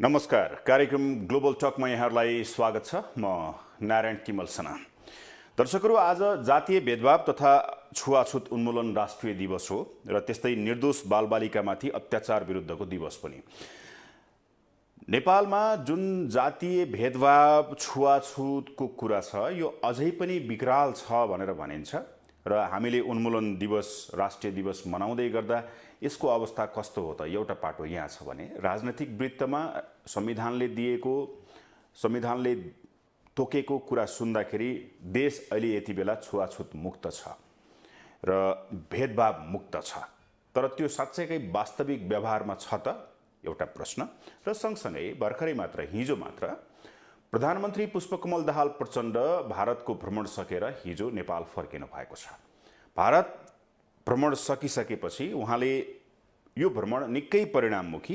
नमस्कार कार्यक्रम ग्लोबल टकमा यहाँहरूलाई स्वागत छ म नारायण किमल सना दर्शकहरू आज जातीय भेदभाव तथा छुवाछुत उन्मूलन राष्ट्रिय दिवस हो र त्यस्तै निर्दोष बालबालिकामाथि अत्याचार विरुद्धको दिवस पनि नेपालमा जुन जातीय भेदभाव छुवाछुतको कुरा छ यो अझै पनि विकराल छ भनेर भनिन्छ र हामीले उन्मूलन दिवस राष्ट्रिय दिवस मनाउँदै गर्दा यसको अवस्था कस्तो हो त एउटा पाटो यहाँ छ भने राजनैतिक वृत्तमा संविधानले दिएको संविधानले तोकेको कुरा सुन्दाखेरि देश अहिले यति बेला छुवाछुत मुक्त छ र भेदभाव मुक्त छ तर त्यो साँच्चैकै वास्तविक व्यवहारमा छ त एउटा प्रश्न र सँगसँगै भर्खरै मात्र हिजो मात्र प्रधानमन्त्री पुष्पकमल दाहाल प्रचण्ड भारतको भ्रमण सकेर हिजो नेपाल फर्किनु भएको छ भारत भ्रमण सकिसकेपछि उहाँले यो भ्रमण निकै परिणाममुखी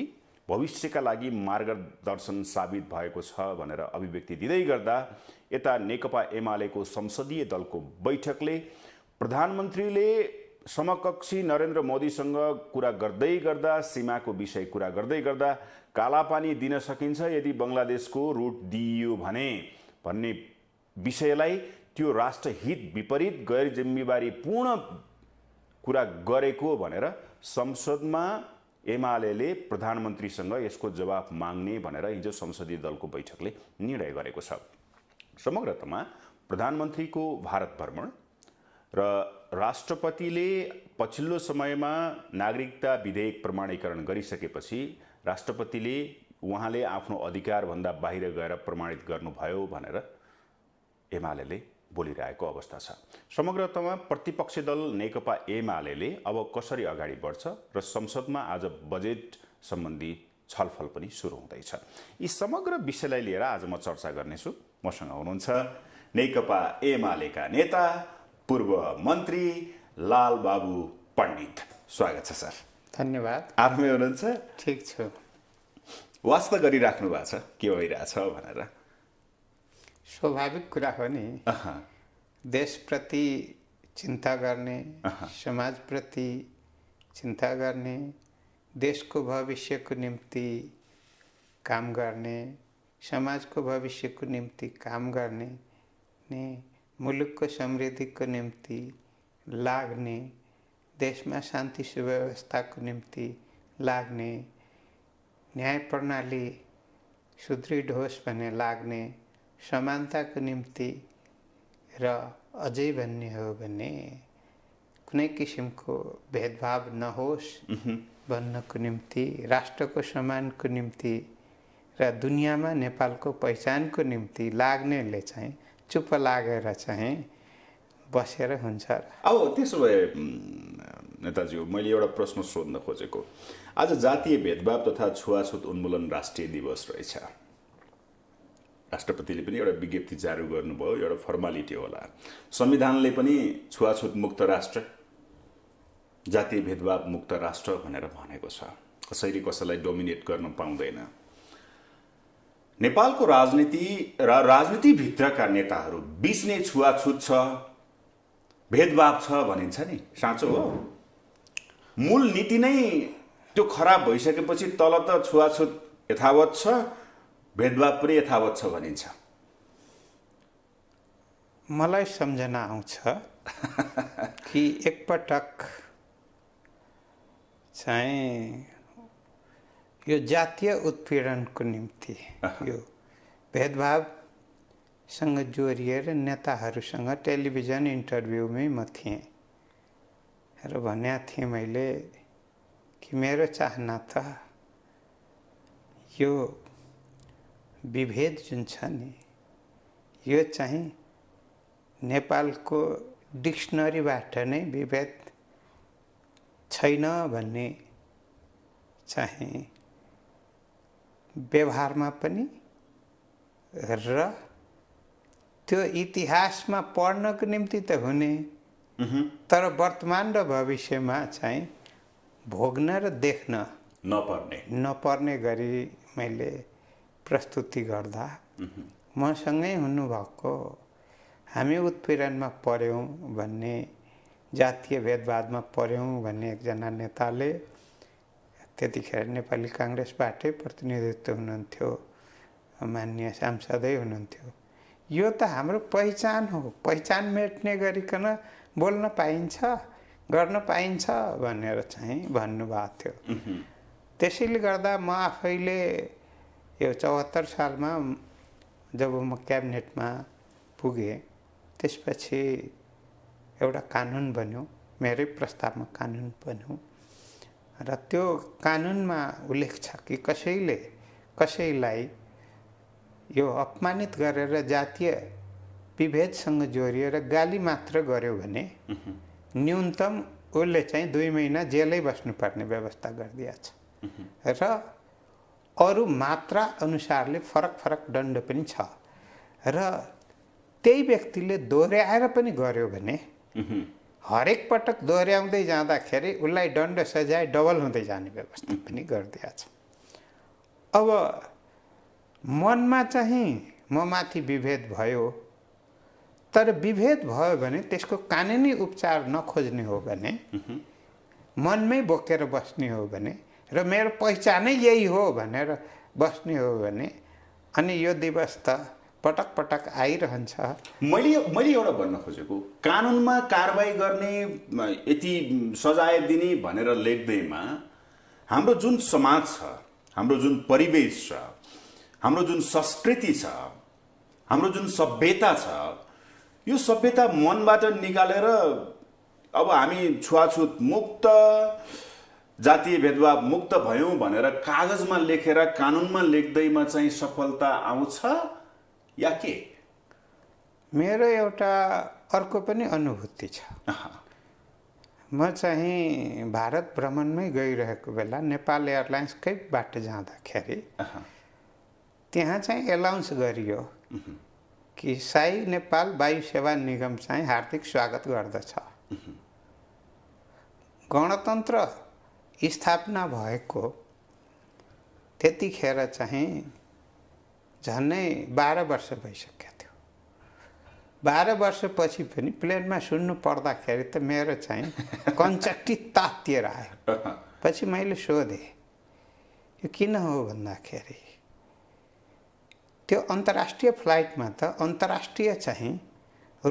भविष्यका लागि मार्गदर्शन साबित भएको छ भनेर अभिव्यक्ति दिँदै गर्दा यता नेकपा एमालेको संसदीय दलको बैठकले प्रधानमन्त्रीले समकक्षी नरेन्द्र मोदीसँग कुरा गर्दै गर्दा सीमाको विषय कुरा गर्दै गर्दा कालापानी दिन सकिन्छ यदि बङ्गलादेशको रुट दिइयो भने भन्ने विषयलाई त्यो राष्ट्रहित विपरीत गैर जिम्मेवारीपूर्ण कुरा गरेको भनेर संसदमा एमाले प्रधानमन्त्रीसँग यसको जवाब माग्ने भनेर हिजो संसदीय दलको बैठकले निर्णय गरेको छ समग्रतमा प्रधानमन्त्रीको भारत भ्रमण र राष्ट्रपतिले पछिल्लो समयमा नागरिकता विधेयक प्रमाणीकरण गरिसकेपछि राष्ट्रपतिले उहाँले आफ्नो अधिकारभन्दा बाहिर गएर प्रमाणित गर्नुभयो भनेर एमाले बोलिरहेको अवस्था छ समग्रतमा प्रतिपक्षी दल नेकपा एमाले अब कसरी अगाडि बढ्छ र संसदमा आज बजेट सम्बन्धी छलफल पनि सुरु हुँदैछ यी समग्र विषयलाई लिएर आज म चर्चा गर्नेछु मसँग हुनुहुन्छ नेकपा एमालेका नेता पूर्व मन्त्री लालबाबु पण्डित स्वागत छ सर धन्यवाद आफै हुनुहुन्छ ठिक छ वास्ता गरिराख्नु भएको छ के भइरहेछ भनेर स्वाभाविक कुरा हो नि देशप्रति चिन्ता गर्ने समाजप्रति चिन्ता गर्ने देशको भविष्यको निम्ति काम गर्ने समाजको भविष्यको निम्ति काम गर्ने नि मुलुकको समृद्धिको निम्ति लाग्ने देशमा शान्ति सुव्यवस्थाको निम्ति लाग्ने न्याय प्रणाली सुदृढ होस् भन्ने लाग्ने समानताको निम्ति र अझै भन्ने हो भने कुनै किसिमको भेदभाव नहोस् भन्नको निम्ति राष्ट्रको सम्मानको निम्ति र दुनियाँमा नेपालको पहिचानको निम्ति लाग्नेले चाहिँ चुप लागेर चाहिँ बसेर हुन्छ अब त्यसो भए नेताज्यू मैले एउटा प्रश्न सोध्न खोजेको आज जातीय भेदभाव तथा छुवाछुत उन्मूलन राष्ट्रिय दिवस रहेछ राष्ट्रपतिले पनि एउटा विज्ञप्ति जारी गर्नुभयो एउटा फर्मालिटी होला संविधानले पनि छुवाछुत मुक्त राष्ट्र जातीय भेदभाव मुक्त राष्ट्र भनेर भनेको छ कसैले कसैलाई डोमिनेट गर्न पाउँदैन नेपालको राजनीति र रा, राजनीतिभित्रका नेताहरू बिच नै छुवाछुत छ भेदभाव छ भनिन्छ नि साँचो हो मूल नीति नै त्यो खराब भइसकेपछि तल त छुवाछुत यथावत छ भेदभाव पनि यथावत छ भनिन्छ मलाई सम्झना आउँछ कि एकपटक चाहिँ यो जातीय उत्पीडनको निम्ति यो भेदभावसँग जोडिएर नेताहरूसँग टेलिभिजन इन्टरभ्यूमै म थिएँ र भनेको थिएँ मैले कि मेरो चाहना त यो विभेद जुन छ नि यो चाहिँ नेपालको डिक्सनरीबाट नै विभेद छैन भन्ने चाहिँ व्यवहारमा पनि र त्यो इतिहासमा पढ्नको निम्ति त हुने तर वर्तमान र भविष्यमा चाहिँ भोग्न र देख्न नपर्ने नपर्ने गरी मैले प्रस्तुति गर्दा मसँगै हुनुभएको हामी उत्पीडनमा पऱ्यौँ भन्ने जातीय भेदभावमा पऱ्यौँ भन्ने एकजना नेताले त्यतिखेर नेपाली काङ्ग्रेसबाटै प्रतिनिधित्व हुनुहुन्थ्यो मान्य सांसदै हुनुहुन्थ्यो यो त हाम्रो पहिचान हो पहिचान मेट्ने गरिकन बोल्न पाइन्छ गर्न पाइन्छ भनेर चाहिँ भन्नुभएको थियो त्यसैले गर्दा म आफैले यो चौहत्तर सालमा जब म क्याबिनेटमा पुगेँ त्यसपछि एउटा कानुन बन्यो मेरै प्रस्तावमा कानुन बन्यो र त्यो कानुनमा उल्लेख छ कि कसैले कसैलाई यो अपमानित गरेर जातीय विभेदसँग जोडिएर गाली मात्र गर्यो भने न्यूनतम उसले चाहिँ दुई महिना जेलै बस्नुपर्ने व्यवस्था गरिदिएको छ र अरू मात्रा अनुसारले फरक फरक दण्ड पनि छ र त्यही व्यक्तिले दोहोऱ्याएर पनि गर्यो भने हरेक पटक दोहोऱ्याउँदै जाँदाखेरि उसलाई दण्ड सजाय डबल हुँदै जाने व्यवस्था पनि गरिदिएको छ अब मनमा चाहिँ म माथि विभेद भयो तर विभेद भयो भने त्यसको कानुनी उपचार नखोज्ने हो भने मनमै बोकेर बस्ने हो भने र मेरो पहिचानै यही हो भनेर बस्ने हो भने अनि यो दिवस त पटक पटक आइरहन्छ मैले मैले एउटा भन्न खोजेको कानुनमा कारवाही गर्ने यति सजाय दिने भनेर लेख्दैमा हाम्रो जुन समाज छ हाम्रो जुन परिवेश छ हाम्रो जुन संस्कृति छ हाम्रो जुन सभ्यता छ यो सभ्यता मनबाट निकालेर अब हामी छुवाछुत मुक्त जातीय भेदभाव मुक्त भयौँ भनेर कागजमा लेखेर कानुनमा लेख्दैमा चाहिँ सफलता आउँछ या के मेरो एउटा अर्को पनि अनुभूति छ म चाहिँ भारत भ्रमणमै गइरहेको बेला नेपाल एयरलाइन्सकै एयरलाइन्सकैबाट जाँदाखेरि त्यहाँ चाहिँ एलाउन्स गरियो कि साई नेपाल वायु सेवा निगम चाहिँ हार्दिक स्वागत गर्दछ गणतन्त्र स्थापना भएको त्यतिखेर चाहिँ झन्नै बाह्र वर्ष भइसकेको थियो बाह्र वर्षपछि पनि प्लेनमा सुन्नु पर्दाखेरि त मेरो चाहिँ कन्चट्टी तातिएर आयो पछि मैले सोधेँ यो किन हो भन्दाखेरि त्यो अन्तर्राष्ट्रिय फ्लाइटमा त अन्तर्राष्ट्रिय चाहिँ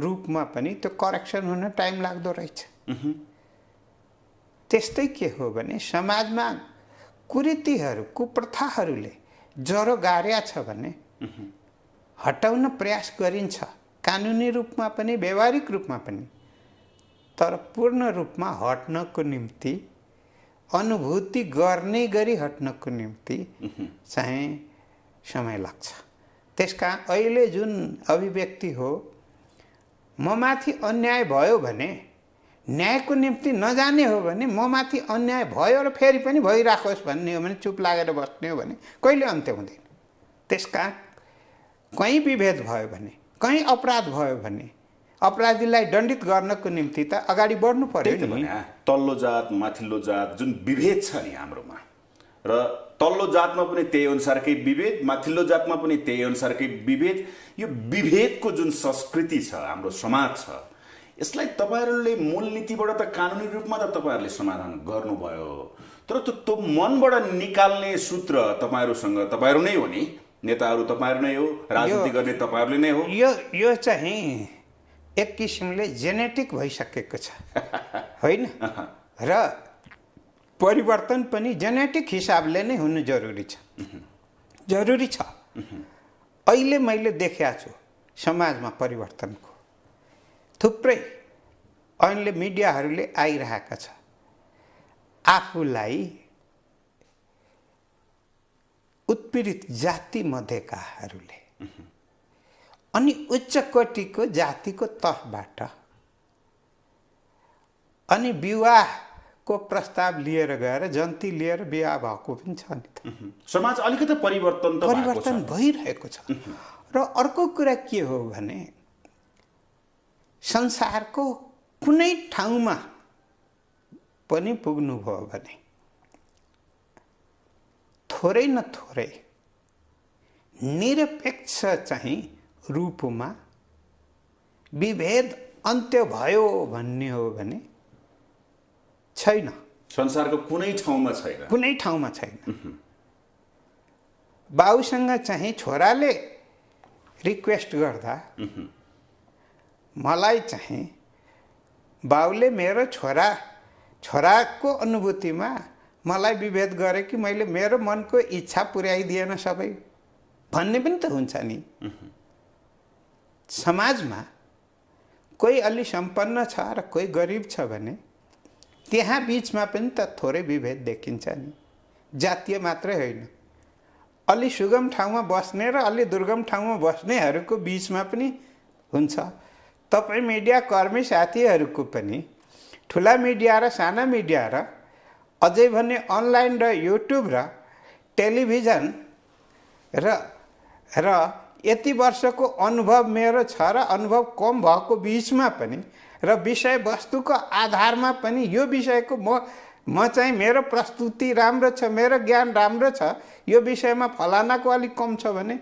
रूपमा पनि त्यो करेक्सन हुन टाइम लाग्दो रहेछ त्यस्तै के हो भने समाजमा कुरीतिहरू कुप्रथाहरूले ज्वरो गार्या छ भने हटाउन प्रयास गरिन्छ कानुनी रूपमा पनि व्यवहारिक रूपमा पनि तर पूर्ण रूपमा हट्नको निम्ति अनुभूति गर्ने गरी हट्नको निम्ति चाहिँ समय लाग्छ त्यस कारण अहिले जुन अभिव्यक्ति हो ममाथि अन्याय भयो भने न्यायको निम्ति नजाने हो भने म माथि अन्याय भयो र फेरि पनि भइराखोस् भन्ने हो भने चुप लागेर बस्ने हो भने कहिले अन्त्य हुँदैन त्यस कारण कहीँ विभेद भयो भने कहीँ अपराध भयो भने अपराधीलाई दण्डित गर्नको निम्ति त अगाडि बढ्नु पर्यो नि तल्लो जात माथिल्लो जात जुन विभेद छ नि हाम्रोमा र तल्लो जातमा पनि त्यही अनुसारकै विभेद माथिल्लो जातमा पनि त्यही अनुसारकै विभेद यो विभेदको जुन संस्कृति छ हाम्रो समाज छ यसलाई तपाईँहरूले मूल नीतिबाट त कानुनी रूपमा त तपाईँहरूले समाधान गर्नुभयो तर त्यो मनबाट निकाल्ने सूत्र तपाईँहरूसँग तपाईँहरू नै हो नि नेताहरू तपाईँहरू नै हो राजनीति गर्ने तपाईँहरूले नै हो यो यो चाहिँ एक किसिमले जेनेटिक भइसकेको छ होइन र परिवर्तन पनि जेनेटिक हिसाबले नै हुनु जरुरी छ जरुरी छ अहिले मैले देखाएको छु समाजमा परिवर्तनको थुप्रै अहिले मिडियाहरूले आइरहेका छ आफूलाई उत्पीडित जातिमध्येकाहरूले अनि उच्च कोटिको जातिको तहबाट अनि विवाहको प्रस्ताव लिएर गएर जन्ती लिएर विवाह भएको पनि छ नि त समाज अलिकति परिवर्तन परिवर्तन भइरहेको छ र अर्को कुरा के हो भने संसारको कुनै ठाउँमा पनि पुग्नुभयो भने थोरै न थोरै निरपेक्ष चाहिँ रूपमा विभेद अन्त्य भयो भन्ने हो भने छैन संसारको कुनै ठाउँमा छैन कुनै ठाउँमा छैन बाउसँग चाहिँ छोराले रिक्वेस्ट गर्दा मलाई चाहिँ बाउले मेरो छोरा छोराको अनुभूतिमा मलाई विभेद गरेँ कि मैले मेरो मनको इच्छा पुर्याइदिएन सबै भन्ने पनि त हुन्छ नि समाजमा कोही अलि सम्पन्न छ र कोही गरिब छ भने त्यहाँ बिचमा पनि त थोरै विभेद देखिन्छ नि जातीय मात्रै होइन अलि सुगम ठाउँमा बस्ने र अलि दुर्गम ठाउँमा बस्नेहरूको बिचमा पनि हुन्छ तपाईँ मिडियाकर्मी साथीहरूको पनि ठुला मिडिया र साना मिडिया र अझै भने अनलाइन र युट्युब र टेलिभिजन र र यति वर्षको अनुभव मेरो छ र अनुभव कम भएको बिचमा पनि र विषयवस्तुको आधारमा पनि यो विषयको म म चाहिँ मेरो प्रस्तुति राम्रो छ मेरो ज्ञान राम्रो छ यो विषयमा फलानाको अलिक कम छ भने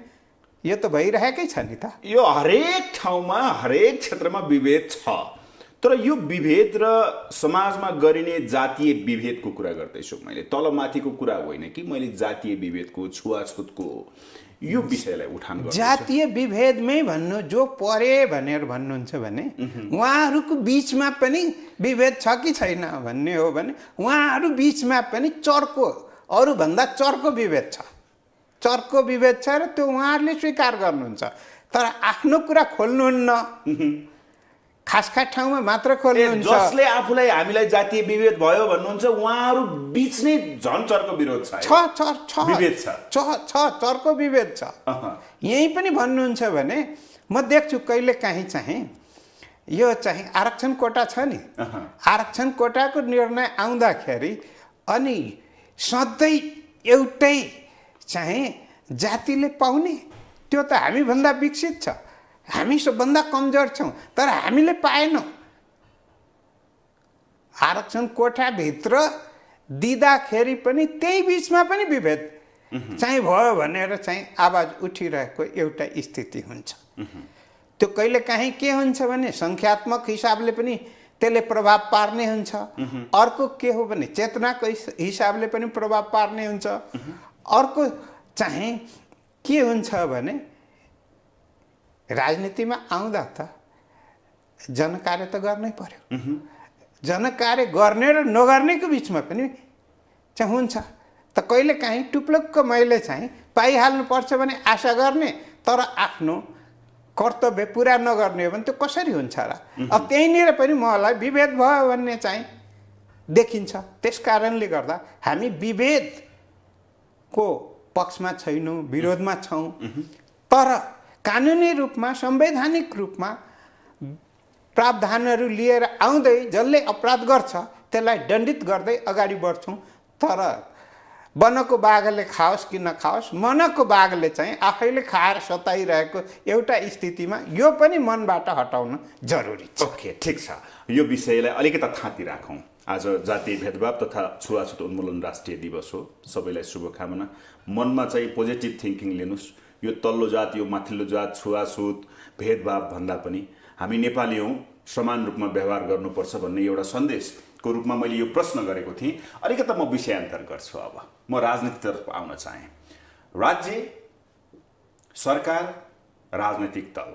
यो त भइरहेकै छ नि त यो हरेक ठाउँमा हरेक क्षेत्रमा विभेद छ तर यो विभेद र समाजमा गरिने जातीय विभेदको कुरा गर्दैछु मैले तल तलमाथिको कुरा होइन कि मैले जातीय विभेदको छुवाछुतको यो विषयलाई उठान जातीय विभेदमै भन्नु जो परे भनेर भन्नुहुन्छ भने उहाँहरूको बिचमा पनि विभेद छ कि छैन भन्ने हो भने उहाँहरू बिचमा पनि चर्को अरूभन्दा चर्को विभेद छ चर्को विभेद छ र त्यो उहाँहरूले स्वीकार गर्नुहुन्छ तर आफ्नो कुरा खोल्नुहुन्न खास खास ठाउँमा मात्र खोल्नुहुन्छ जसले आफूलाई हामीलाई जातीय विभेद भयो भन्नुहुन्छ उहाँहरू बिच नै झन् चर्को विरोध छ छ छ विभेद छ छ चर्को विभेद छ यहीँ पनि भन्नुहुन्छ भने म देख्छु कहिले काहीँ चाहिँ यो चाहिँ आरक्षण कोटा छ नि आरक्षण कोटाको निर्णय आउँदाखेरि अनि सधैँ एउटै चाहिँ जातिले पाउने त्यो त हामीभन्दा विकसित छ हामी सबभन्दा कमजोर छौँ तर हामीले पाएनौँ आरक्षण कोठाभित्र दिँदाखेरि पनि त्यही बिचमा पनि विभेद चाहिँ भयो भनेर चाहिँ आवाज उठिरहेको एउटा स्थिति हुन्छ त्यो कहिलेकाहीँ के हुन्छ भने सङ्ख्यात्मक हिसाबले पनि त्यसले प्रभाव पार्ने हुन्छ अर्को के हो भने चेतनाको हिसाबले पनि प्रभाव पार्ने हुन्छ अर्को चाहिँ के हुन्छ भने राजनीतिमा आउँदा त जनकार्य त गर्नै पर्यो जनकार्य गर्ने र नगर्नेको बिचमा पनि चाहिँ हुन्छ त कहिले काहीँ टुप्लुक्क मैले चाहिँ पाइहाल्नुपर्छ भने आशा गर्ने तर आफ्नो कर्तव्य पुरा नगर्ने हो भने त्यो कसरी हुन्छ र अब त्यहीँनिर पनि मलाई विभेद भयो भन्ने चाहिँ देखिन्छ त्यस कारणले गर्दा हामी विभेद को पक्षमा छैनौँ विरोधमा छौँ तर कानुनी रूपमा संवैधानिक रूपमा प्रावधानहरू लिएर आउँदै जसले अपराध गर्छ त्यसलाई दण्डित गर्दै अगाडि बढ्छौँ तर वनको बाघले खाओस् कि नखाओस् मनको बाघले चाहिँ आफैले खाएर सताइरहेको एउटा स्थितिमा यो पनि मनबाट हटाउन जरुरी छ ओके ठिक छ यो विषयलाई अलिकति थाँती राखौँ आज जातीय भेदभाव तथा छुवाछुत उन्मूलन राष्ट्रिय दिवस हो सबैलाई शुभकामना मनमा चाहिँ पोजिटिभ थिङ्किङ लिनुहोस् यो तल्लो जात यो माथिल्लो जात छुवाछुत भेदभाव भन्दा पनि हामी नेपाली हौँ समान रूपमा व्यवहार गर्नुपर्छ भन्ने एउटा सन्देशको रूपमा मैले यो प्रश्न गरेको थिएँ अलिकति म विषयान्तर गर्छु अब म राजनीतितर्फ आउन चाहेँ राज्य सरकार राजनैतिक दल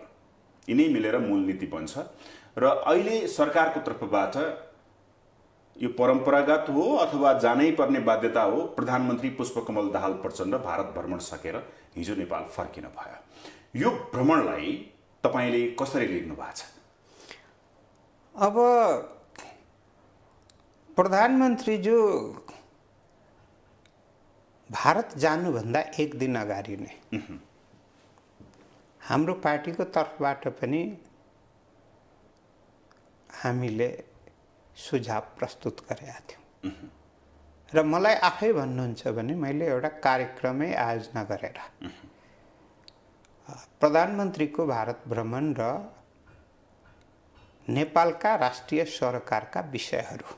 यिनै मिलेर मूल नीति बन्छ र अहिले सरकारको तर्फबाट यो परम्परागत हो अथवा जानै पर्ने बाध्यता हो प्रधानमन्त्री पुष्पकमल दाहाल प्रचण्ड भारत भ्रमण सकेर हिजो नेपाल फर्किन भयो यो भ्रमणलाई तपाईँले कसरी लेख्नु भएको छ अब प्रधानमन्त्रीज्यू भारत जानुभन्दा एक दिन अगाडि नै हाम्रो पार्टीको तर्फबाट पनि हामीले सुझाव प्रस्तुत गरेका थियौँ र मलाई आफै भन्नुहुन्छ भने मैले एउटा कार्यक्रमै आयोजना गरेर प्रधानमन्त्रीको भारत भ्रमण र नेपालका राष्ट्रिय सरकारका विषयहरू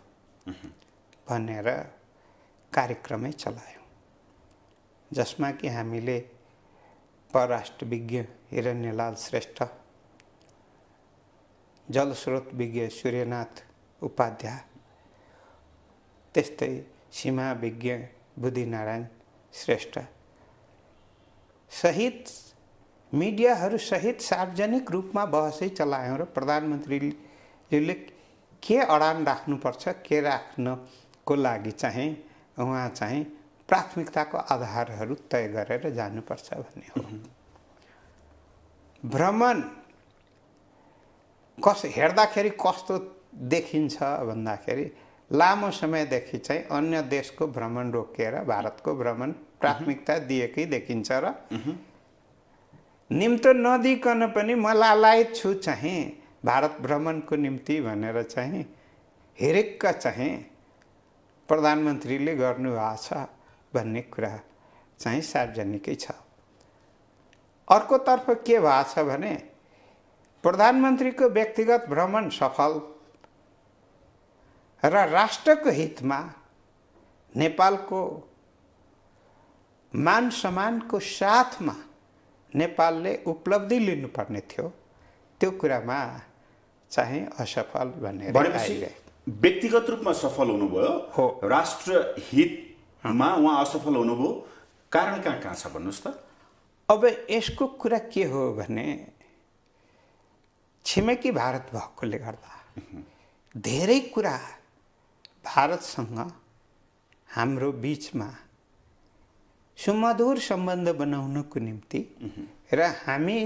भनेर कार्यक्रमै चलायौँ जसमा कि हामीले परराष्ट्र विज्ञ हिरण्यलाल श्रेष्ठ जलस्रोत विज्ञ सूर्यनाथ उपाध्याय त्यस्तै सीमा विज्ञ बुद्धिनारायण श्रेष्ठ सहित मिडियाहरूसहित सार्वजनिक रूपमा बहसै चलायौँ र प्रधानमन्त्रीले के अडान राख्नुपर्छ के राख्नको लागि चाहिँ उहाँ चाहिँ प्राथमिकताको आधारहरू तय गरेर जानुपर्छ भन्ने हो भ्रमण कस हेर्दाखेरि कस्तो देखिन्छ भन्दाखेरि लामो समयदेखि चाहिँ अन्य देशको भ्रमण रोकिएर भारतको भ्रमण प्राथमिकता दिएकै देखिन्छ र निम्तो नदिकन पनि म लालायत छु चाहिँ भारत भ्रमणको निम्ति भनेर चाहिँ हेरेक्क चाहिँ प्रधानमन्त्रीले गर्नुभएको छ भन्ने कुरा चाहिँ सार्वजनिकै छ अर्कोतर्फ के भएको छ भने प्रधानमन्त्रीको व्यक्तिगत भ्रमण सफल र राष्ट्रको हितमा नेपालको मान सम्मानको साथमा नेपालले उपलब्धि लिनुपर्ने थियो त्यो कुरामा चाहिँ असफल भन्ने व्यक्तिगत रूपमा सफल हुनुभयो हो राष्ट्र हितमा उहाँ असफल हुनुभयो कारण कहाँ कहाँ छ भन्नुहोस् त अब यसको कुरा के हो भने छिमेकी भारत भएकोले गर्दा धेरै कुरा भारतसँग हाम्रो बिचमा सुमधुर सम्बन्ध बनाउनको निम्ति र हामी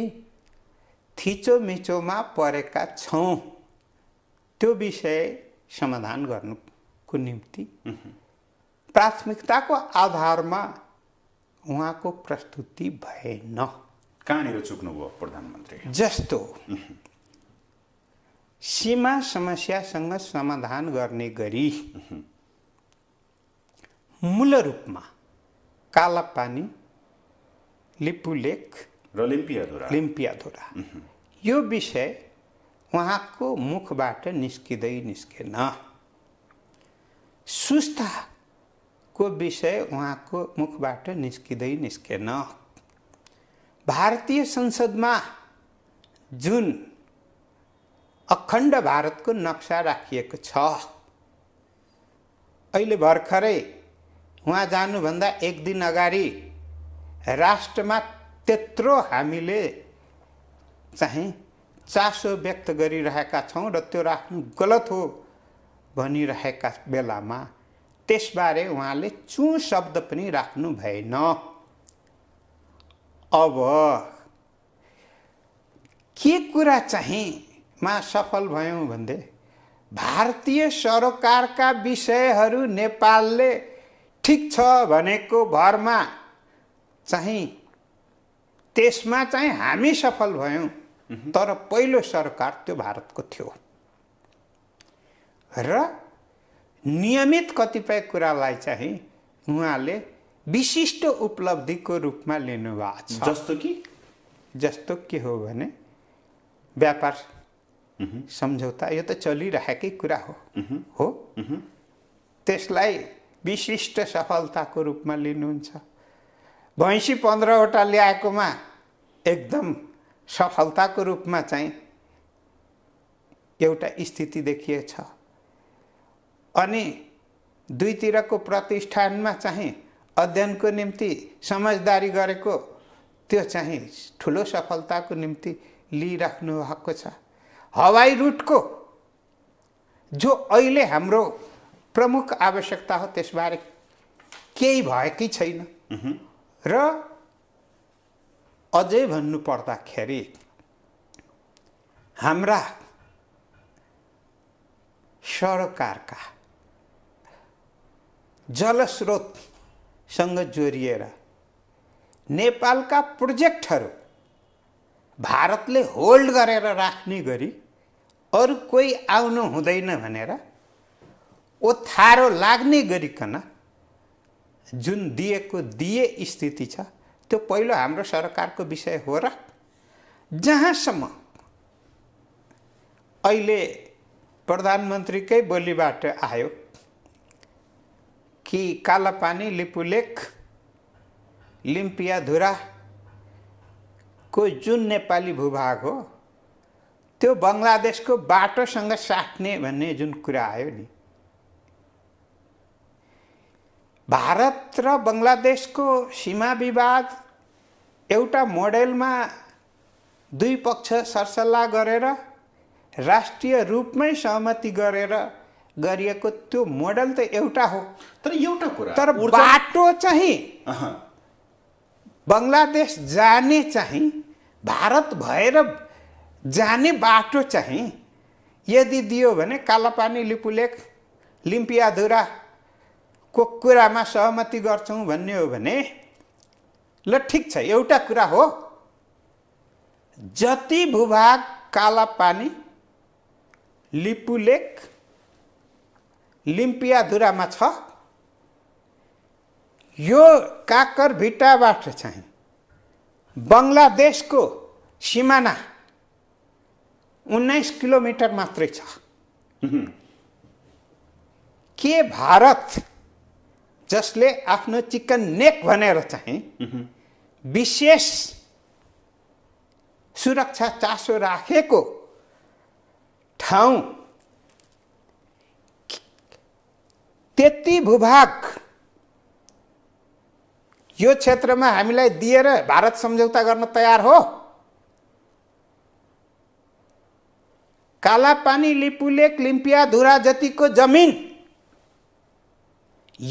थिचोमिचोमा परेका छौँ त्यो विषय समाधान गर्नुको निम्ति प्राथमिकताको आधारमा उहाँको प्रस्तुति भएन कहाँनिर चुक्नुभयो प्रधानमन्त्री जस्तो सीमा समस्यासँग समाधान गर्ने गरी मूल रूपमा काला पानी लिपुलेख र लिम्पियाधुरा लिम्पियाधुरा यो विषय उहाँको मुखबाट निस्किँदै निस्केन सुस्ताको विषय उहाँको मुखबाट निस्किँदै निस्केन भारतीय संसदमा जुन अखण्ड भारतको नक्सा राखिएको छ अहिले भर्खरै उहाँ जानुभन्दा एक दिन अगाडि राष्ट्रमा त्यत्रो हामीले चाहिँ चासो व्यक्त गरिरहेका छौँ र त्यो राख्नु गलत हो भनिरहेका बेलामा त्यसबारे उहाँले चु शब्द पनि राख्नु भएन अब के कुरा चाहिँ मा सफल भयौँ भन्दे भारतीय सरकारका विषयहरू नेपालले ठिक छ भनेको भरमा चाहिँ त्यसमा चाहिँ हामी सफल भयौँ तर पहिलो सरकार त्यो भारतको थियो र नियमित कतिपय कुरालाई चाहिँ उहाँले विशिष्ट उपलब्धिको रूपमा लिनुभएको छ जस्तो कि जस्तो के हो भने व्यापार सम्झौता यो त चलिरहेकै कुरा हो हो त्यसलाई विशिष्ट सफलताको रूपमा लिनुहुन्छ भैँसी पन्ध्रवटा ल्याएकोमा एकदम सफलताको रूपमा चाहिँ एउटा स्थिति देखिएछ अनि दुईतिरको प्रतिष्ठानमा चाहिँ अध्ययनको निम्ति समझदारी गरेको त्यो चाहिँ ठुलो सफलताको निम्ति लिइराख्नु भएको छ हवाई रुटको जो अहिले हाम्रो प्रमुख आवश्यकता हो त्यसबारे केही भएकै छैन र अझै भन्नुपर्दाखेरि हाम्रा सरकारका जलस्रोतसँग जोडिएर नेपालका प्रोजेक्टहरू भारतले होल्ड गरेर राख्ने गरी अरू कोही आउनु हुँदैन भनेर ओथारो लाग्ने गरिकन जुन दिएको दिए स्थिति छ त्यो पहिलो हाम्रो सरकारको विषय हो र जहाँसम्म अहिले प्रधानमन्त्रीकै बोलीबाट आयो कि कालापानी लिपुलेख लिम्पियाधुराको जुन नेपाली भूभाग हो त्यो बङ्गलादेशको बाटोसँग साट्ने भन्ने जुन कुरा आयो नि भारत र बङ्गलादेशको सीमा विवाद एउटा मोडेलमा दुई पक्ष सरसल्लाह गरेर राष्ट्रिय रूपमै सहमति गरेर गरिएको त्यो मोडल त एउटा हो तर एउटा कुरा तर बाटो चाहिँ बङ्गलादेश जाने चाहिँ भारत भएर जाने बाटो चाहिँ यदि दियो भने कालापानी लिपुलेख लिम्पियाधुराको कुरामा सहमति गर्छौँ भन्ने हो भने ल ठिक छ एउटा कुरा हो जति भूभाग कालापानी लिपुलेख लिम्पियाधुरामा छ यो काकर भिटाबाट चाहिँ बङ्गलादेशको सिमाना उन्नाइस किलोमिटर मात्रै छ के भारत जसले आफ्नो चिकन नेक भनेर चाहिँ विशेष सुरक्षा चासो राखेको ठाउँ त्यति भूभाग यो क्षेत्रमा हामीलाई दिएर भारत सम्झौता गर्न तयार हो कालापानी लिपुलेक धुरा जतिको जमिन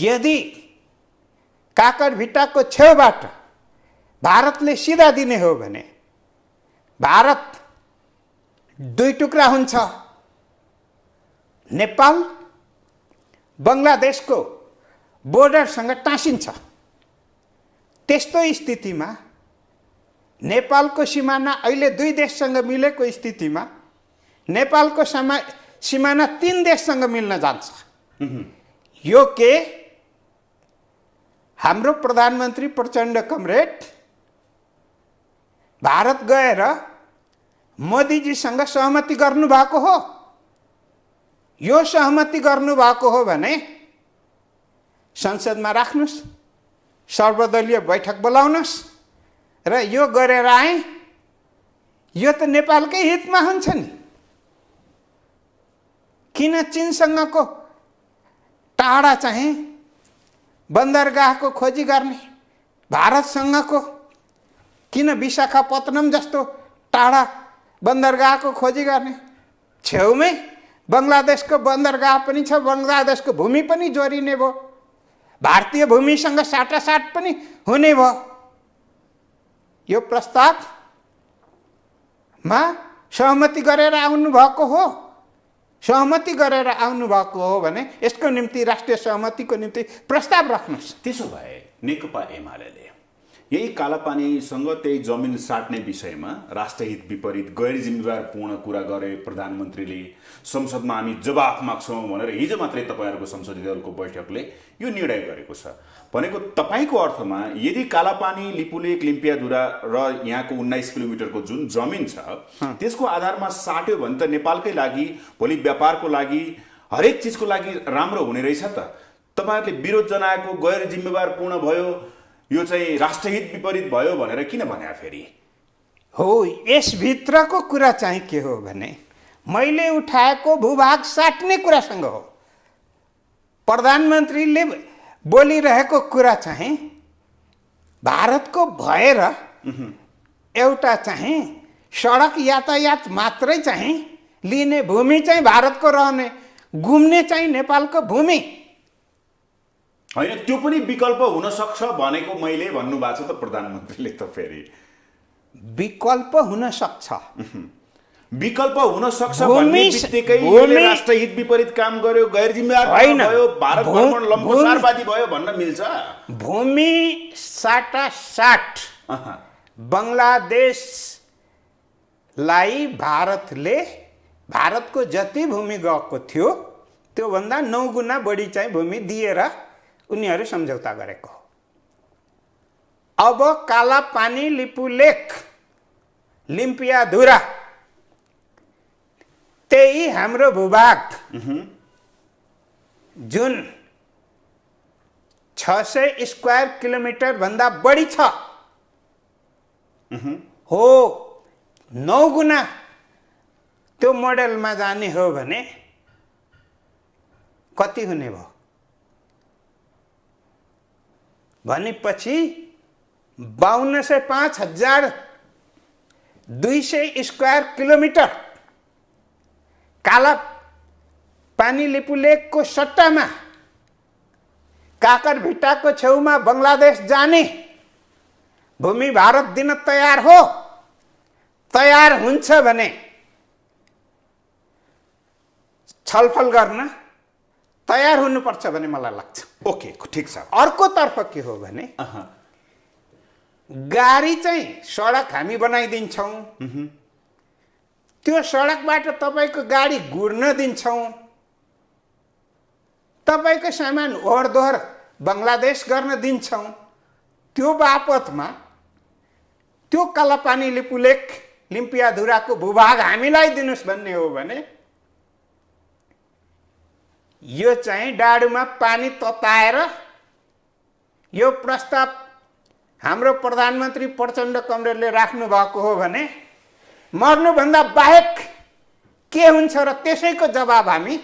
यदि भिटाको छेउबाट भारतले सिधा दिने हो भने भारत दुई टुक्रा हुन्छ नेपाल बङ्गलादेशको बोर्डरसँग टाँसिन्छ त्यस्तो स्थितिमा नेपालको सिमाना अहिले दुई देशसँग मिलेको स्थितिमा नेपालको समा सिमाना तिन देशसँग मिल्न जान्छ यो के हाम्रो प्रधानमन्त्री प्रचण्ड कमरेड भारत गएर मोदीजीसँग सहमति गर्नुभएको हो यो सहमति गर्नुभएको हो भने संसदमा राख्नुहोस् सर्वदलीय बैठक बोलाउनुहोस् र यो गरेर आएँ यो त नेपालकै हितमा हुन्छ नि किन चिनसँगको टाढा चाहिँ बन्दरगाहको खोजी गर्ने भारतसँगको किन विशाखापट्टनम जस्तो टाढा बन्दरगाहको खोजी गर्ने छेउमै बङ्गलादेशको बन्दरगाह पनि छ बङ्गलादेशको भूमि पनि जोडिने भयो भारतीय भूमिसँग साटासाट पनि हुने भयो यो प्रस्तावमा सहमति गरेर आउनुभएको हो सहमति गरेर आउनुभएको हो भने यसको निम्ति राष्ट्रिय सहमतिको निम्ति प्रस्ताव राख्नुहोस् त्यसो भए नेकपा एमाले यही कालापानीसँग त्यही जमिन साट्ने विषयमा राष्ट्रहित विपरीत गैर जिम्मेवारपूर्ण कुरा गरे प्रधानमन्त्रीले संसदमा हामी जवाफ माग्छौँ भनेर हिजो मात्रै तपाईँहरूको संसदीय दलको बैठकले यो निर्णय गरेको छ भनेको तपाईँको अर्थमा यदि कालापानी लिपुलेक लिम्पियाधुरा र यहाँको उन्नाइस किलोमिटरको जुन जमिन छ त्यसको आधारमा साट्यो भने त नेपालकै लागि भोलि व्यापारको लागि हरेक चिजको लागि राम्रो हुने रहेछ त तपाईँहरूले विरोध जनाएको गैर जिम्मेवार पूर्ण भयो यो चाहिँ राष्ट्रहित विपरीत भयो भनेर किन भने फेरि हो यसभित्रको कुरा चाहिँ के हो भने मैले उठाएको भूभाग साट्ने कुरासँग हो प्रधानमन्त्रीले बोलिरहेको कुरा चाहिँ भारतको भएर एउटा चाहिँ सडक यातायात मात्रै चाहिँ लिने भूमि चाहिँ भारतको रहने घुम्ने चाहिँ नेपालको भूमि होइन त्यो पनि विकल्प हुनसक्छ भनेको मैले भन्नुभएको छ त प्रधानमन्त्रीले त फेरि विकल्प हुनसक्छ विकल्प हुन सक्छ भन्ने बित्तिकै राष्ट्रहित विपरीत काम गर्यो गैर जिम्मेवार भयो भारत लम्बोसारवादी भयो भन्न मिल्छ भूमि साटासाट बङ्गलादेशलाई भारतले भारतको जति भूमि गएको थियो त्योभन्दा नौ गुणा बढी चाहिँ भूमि दिएर उनीहरू सम्झौता गरेको अब काला पानी लिपुलेख लिम्पियाधुरा तेई हम भूभाग जो छ सौ स्क्वायर किलोमिटरभन्दा बढी छ हो नौ गुना तो त्यो में जाने हो भने कति हुने भयो भनेपछि बावन सौ पांच हजार दुई सौ स्क्वायर किलोमीटर काला पानी लेखको सट्टामा काकर भिट्टाको छेउमा बङ्गलादेश जाने भूमि भारत दिन तयार हो तयार हुन्छ भने छलफल गर्न तयार हुनुपर्छ भने मलाई लाग्छ ओके ठिक छ अर्कोतर्फ के हो भने गाडी चाहिँ सडक हामी बनाइदिन्छौँ त्यो सडकबाट तपाईँको गाडी घुर्न दिन्छौँ तपाईँको सामान ओहोरदोहोर बङ्गलादेश गर्न दिन्छौँ त्यो बापतमा त्यो कालापानी लिपुलेख लिम्पियाधुराको भूभाग हामीलाई दिनुहोस् भन्ने हो भने यो चाहिँ डाडुमा पानी तताएर यो प्रस्ताव हाम्रो प्रधानमन्त्री प्रचण्ड कमरेलले राख्नुभएको हो भने मर्नुभन्दा बाहेक के हुन्छ र त्यसैको जवाब हामी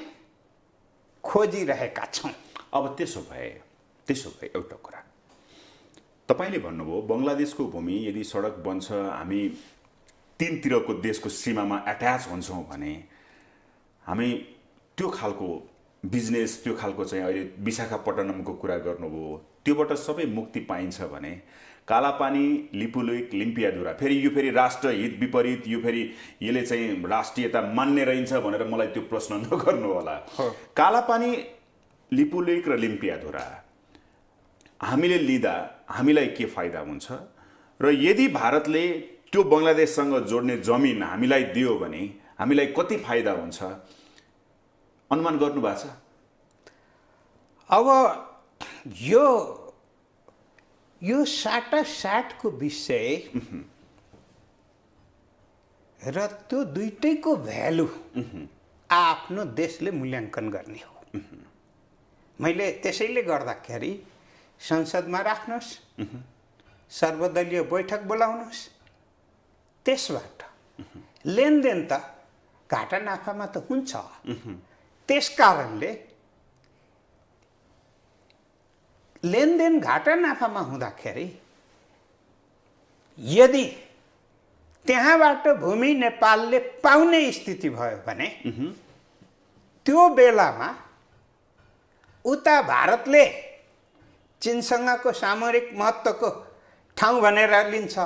खोजिरहेका छौँ अब त्यसो भए त्यसो भए एउटा कुरा तपाईँले भन्नुभयो बङ्गलादेशको भूमि यदि सडक बन्छ हामी तिनतिरको देशको सीमामा एट्याच हुन्छौँ भने हामी त्यो खालको बिजनेस त्यो खालको चाहिँ अहिले विशाखापट्टनमको कुरा गर्नुभयो त्योबाट सबै मुक्ति पाइन्छ भने कालापानी लिपुलुक लिम्पियाधुरा फेरि यो फेरि हित विपरीत यो फेरि यसले चाहिँ राष्ट्रियता मान्ने रहन्छ भनेर मलाई त्यो प्रश्न नगर्नु होला कालापानी लिपुलेक र लिम्पियाधुरा हामीले लिँदा हामीलाई के फाइदा हुन्छ र यदि भारतले त्यो बङ्गलादेशसँग जोड्ने जमिन हामीलाई दियो भने हामीलाई कति फाइदा हुन्छ अनुमान गर्नु छ अब यो यो साटको विषय र त्यो दुइटैको भ्यालु आफ्नो देशले मूल्याङ्कन गर्ने हो मैले त्यसैले गर्दाखेरि संसदमा राख्नुहोस् सर्वदलीय बैठक बोलाउनुहोस् त्यसबाट लेनदेन त घाटा नाफामा त हुन्छ त्यस कारणले लेनदेन घाटा नाफामा हुँदाखेरि यदि त्यहाँबाट भूमि नेपालले पाउने स्थिति भयो भने त्यो बेलामा उता भारतले चिनसँगको सामरिक महत्त्वको ठाउँ भनेर लिन्छ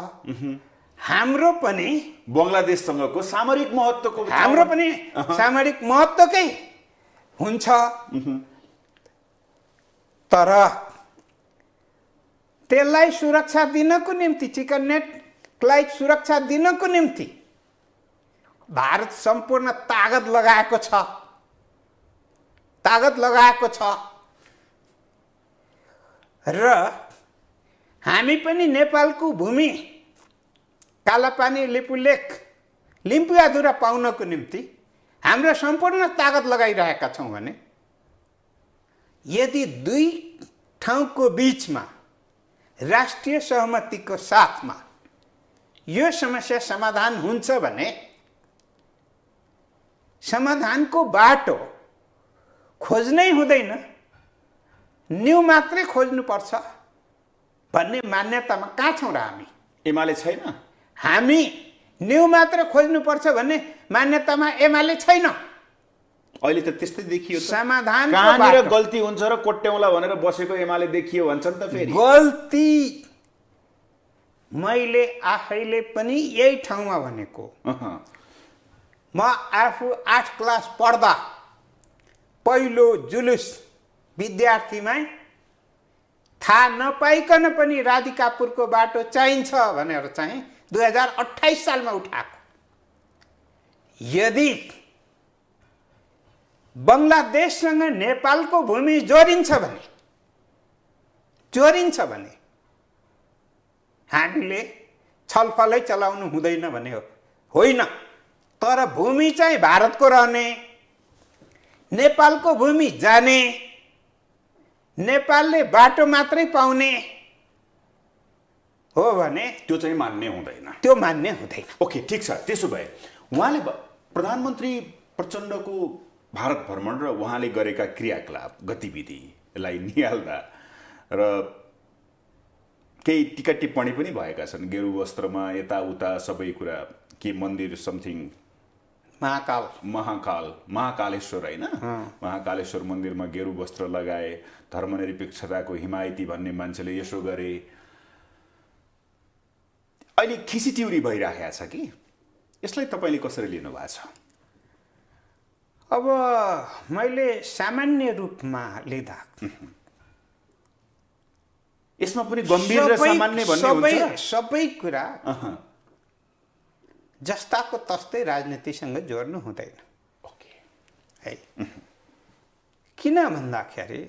हाम्रो पनि बङ्गलादेशसँगको सामरिक महत्त्वको हाम्रो पनि सामरिक महत्त्वकै हुन्छ तर त्यसलाई सुरक्षा दिनको निम्ति चिकन नेटलाई सुरक्षा दिनको निम्ति भारत सम्पूर्ण तागत लगाएको छ तागत लगाएको छ र हामी पनि नेपालको भूमि कालापानी लिपुलेख लिम्पुयाधुरा पाउनको निम्ति हाम्रो सम्पूर्ण तागत लगाइरहेका छौँ भने यदि दुई ठाउँको बिचमा राष्ट्रिय सहमतिको साथमा यो समस्या समाधान हुन्छ भने समाधानको बाटो खोज्नै हुँदैन न्यु मात्रै खोज्नुपर्छ भन्ने मान्यतामा कहाँ छौँ र हामी एमाले छैन हामी न्यू मात्र खोज्नुपर्छ भन्ने मान्यतामा एमाले छैन अहिले त त्यस्तै देखियो समाधान गल्ती हुन्छ र कोट्याउँला भनेर बसेको एमाले देखियो भन्छ नि त फेरि गल्ती मैले आफैले पनि यही ठाउँमा भनेको म आफू आठ क्लास पढ्दा पहिलो जुलुस विद्यार्थीमा थाहा नपाइकन पनि राधिकापुरको बाटो चाहिन्छ भनेर चाहिँ दुई हजार अठाइस सालमा उठाएको यदि बङ्गलादेशसँग नेपालको भूमि जोडिन्छ भने जोडिन्छ भने हामीले छलफलै चलाउनु हुँदैन भने होइन तर भूमि चाहिँ भारतको रहने नेपालको भूमि जाने नेपालले बाटो मात्रै पाउने हो भने त्यो चाहिँ मान्ने हुँदैन त्यो मान्ने हुँदैन ओके ठिक छ त्यसो भए उहाँले प्रधानमन्त्री प्रचण्डको भारत भ्रमण र उहाँले गरेका क्रियाकलाप गतिविधिलाई निहाल्दा र केही टिका टिप्पणी पनि भएका छन् गेरु वस्त्रमा यताउता सबै कुरा के मन्दिर समथिङ महाकाल महाकाल महाकालेश्वर होइन महाकालेश्वर मन्दिरमा गेरु वस्त्र लगाए धर्मनिरपेक्षताको हिमायती भन्ने मान्छेले यसो गरे अहिले खिसिटिउरी भइराखेको छ कि यसलाई तपाईँले कसरी लिनुभएको छ अब मैले सामान्य रूपमा लिँदा यसमा पनि गम्भीर र सामान्य सबै सबै कुरा जस्ताको तस्तै राजनीतिसँग जोड्नु हुँदैन ओके है किन भन्दाखेरि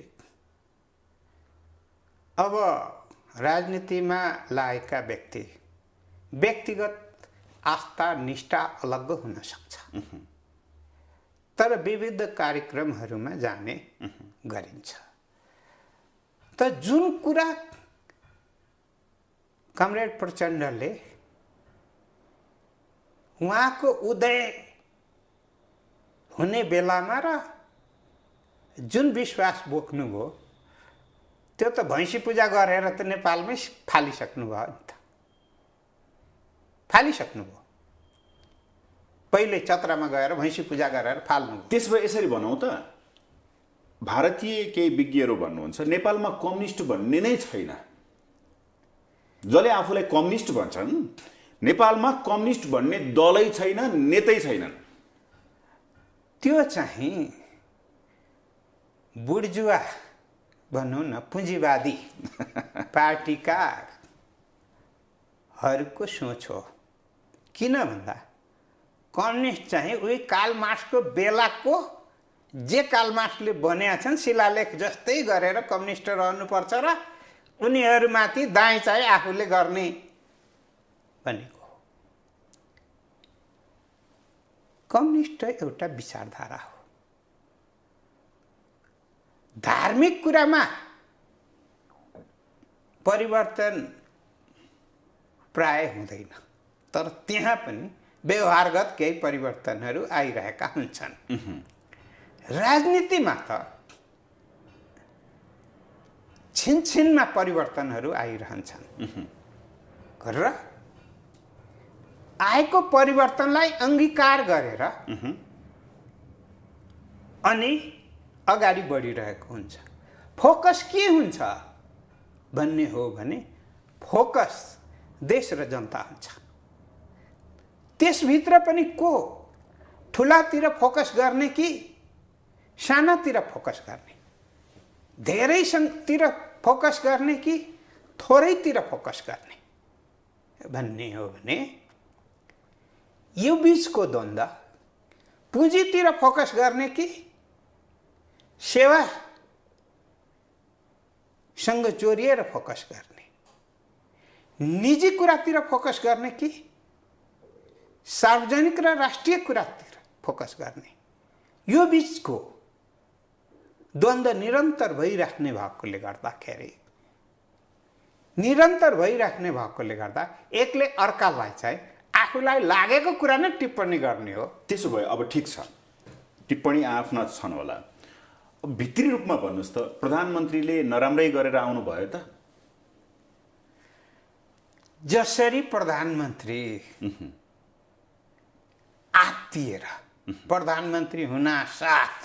अब राजनीतिमा लागेका व्यक्ति व्यक्तिगत आस्था निष्ठा अलग हुन सक्छ तर विविध कार्यक्रमहरूमा जाने गरिन्छ त जुन कुरा कमरेड प्रचण्डले उहाँको उदय हुने बेलामा र जुन विश्वास बोक्नुभयो त्यो त भैँसी पूजा गरेर त नेपालमै फालिसक्नुभयो नि त फालिसक्नुभयो पहिले चत्रामा गएर भैँसी पूजा गरेर फाल्नु त्यसो भए यसरी भनौँ त भारतीय केही विज्ञहरू भन्नुहुन्छ नेपालमा कम्युनिस्ट भन्ने नै छैन जसले आफूलाई कम्युनिस्ट भन्छन् नेपालमा कम्युनिस्ट भन्ने दलै छैन नेतै छैनन् त्यो चाहिँ बुर्जुवा भनौँ न पुँजीवादी पार्टीकाहरूको सोच हो किन भन्दा कम्युनिस्ट चाहिँ उही कालमासको बेलाको जे कालमासले भनेका छन् शिलालेख जस्तै गरेर कम्युनिस्ट रहनुपर्छ र उनीहरूमाथि दाइँ चाहिँ आफूले गर्ने भनेको हो कम्युनिस्ट एउटा विचारधारा हो धार्मिक कुरामा परिवर्तन प्राय हुँदैन तर त्यहाँ पनि व्यवहारगत केही परिवर्तनहरू आइरहेका हुन्छन् राजनीतिमा त छिनछिनमा परिवर्तनहरू आइरहन्छन् र आएको परिवर्तनलाई अङ्गीकार गरेर अनि अगाडि बढिरहेको हुन्छ फोकस के हुन्छ भन्ने हो भने फोकस देश र जनता हुन्छ त्यसभित्र पनि को ठुलातिर फोकस गर्ने कि सानातिर फोकस गर्ने धेरैसँगतिर फोकस गर्ने कि थोरैतिर फोकस गर्ने भन्ने हो भने यो बिचको द्वन्द पुँजीतिर फोकस गर्ने कि सेवासँग जोडिएर फोकस गर्ने निजी कुरातिर फोकस गर्ने कि सार्वजनिक र राष्ट्रिय कुरातिर फोकस गर्ने यो बिचको द्वन्द निरन्तर भइराख्ने भएकोले गर्दाखेरि निरन्तर भइराख्ने भएकोले गर्दा एकले अर्कालाई चाहिँ आफूलाई लागेको कुरा नै टिप्पणी गर्ने हो त्यसो भयो अब ठिक छ टिप्पणी आफ्ना छन् होला भित्री रूपमा भन्नुहोस् त प्रधानमन्त्रीले नराम्रै गरेर आउनुभयो त जसरी प्रधानमन्त्री साथ दिएर प्रधानमन्त्री हुनासाथ